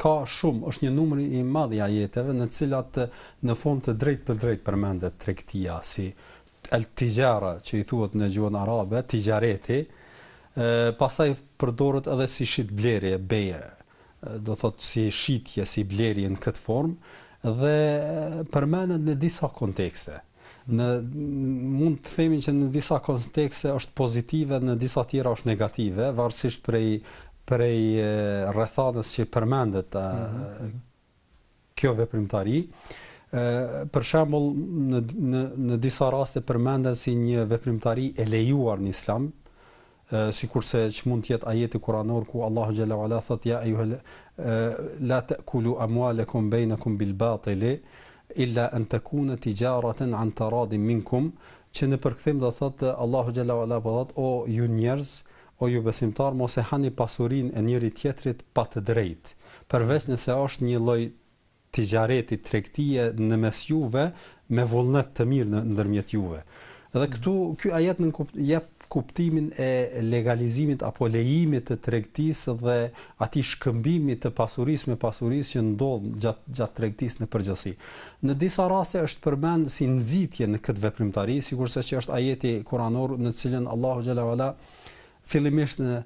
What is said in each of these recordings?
ka shumë, është një numër i madh i ajeteve në të cilat në fund të drejtë për drejt përmendet tregtia si el tijara që i thuhet në gjuhën arabe tijareti, pasaj pastaj përdoret edhe si shit blerje, beje, do thotë si shitje, si blerje në këtë formë dhe përmendet në disa kontekste. Në mund të themi që në disa kontekste është pozitive, në disa tjera është negative, varësisht prej prej rrethadës që përmendet mm -hmm. kjo veprimtari. Ë për shembull në në në disa raste përmendet si një veprimtari e lejuar në Islam si kurse që mund tjetë ajeti kuranor ku Allahu Gjalla Vala thët ja e la të kulu amualekum kum bil batili illa në të kunët i gjaratën an të minkum që në përkëthim dhe thot, Allahu Gjalla po thot, o ju njerëz o ju besimtar mos e hani pasurin e njëri tjetrit pa të drejtë, përveç nëse është një lloj tijareti tregtie në mes juve me vullnet të mirë në ndërmjet juve. Dhe mm. këtu ky ajet në kupt, jep kuptimin e legalizimit apo lejimit të tregtisë dhe atij shkëmbimit të pasurisë me pasurisë që ndodh gjatë gjat tregtisë në përgjithësi. Në disa raste është përmend si nxitje në këtë veprimtari, sikurse që është ajeti kuranor në cilën Allahu xhala wala uh, fillimisht në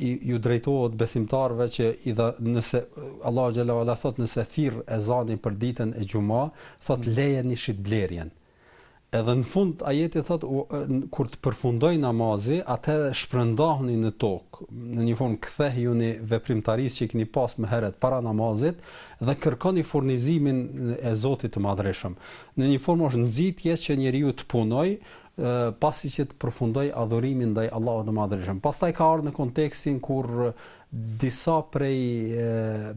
i ju drejtohet besimtarve që i dha nëse Allah xhalla ualla thot nëse thirr e zotin për ditën e xumë, thot mm. lejeni shit blerjen. Edhe në fund ajeti thot kur të përfundoj namazi, atë shprëndahuni në tokë. Në një fund kthehuni veprimtarisë që keni pas më herët para namazit dhe kërkoni furnizimin e Zotit të Madhreshëm. Në një formë është nxitje që njeriu të punojë pasi që të përfundoj adhurimin ndaj Allahut të Madhërisht. Pastaj ka ardhur në kontekstin kur disa prej e,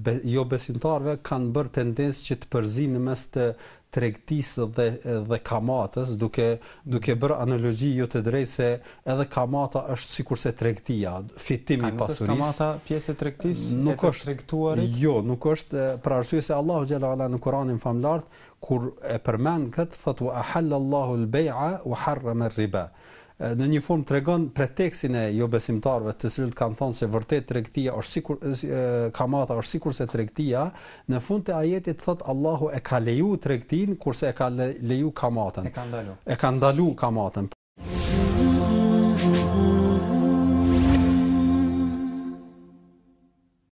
be, jo besimtarve kanë bërë tendencë që të përzinë mes të tregtisë dhe dhe kamatës duke duke bërë analogji jo të drejtë se edhe kamata është sikurse tregtia, fitimi i pasurisë. Kamata pjesë e tregtisë e tregtuarit. Jo, nuk është për arsye se Allahu xhalla ala në Kur'anin famlart kur e përmend këtë thotë ahallallahu al-bay'a wa harrama ar-riba në një formë tregon preteksin e jo besimtarëve të cilët kanë thënë se vërtet tregtia është sikur kamata është sikur se tregtia në fund të ajetit thot Allahu e ka leju tregtin kurse e ka leju kamatën e ka ndalu e ka ndalu kamatën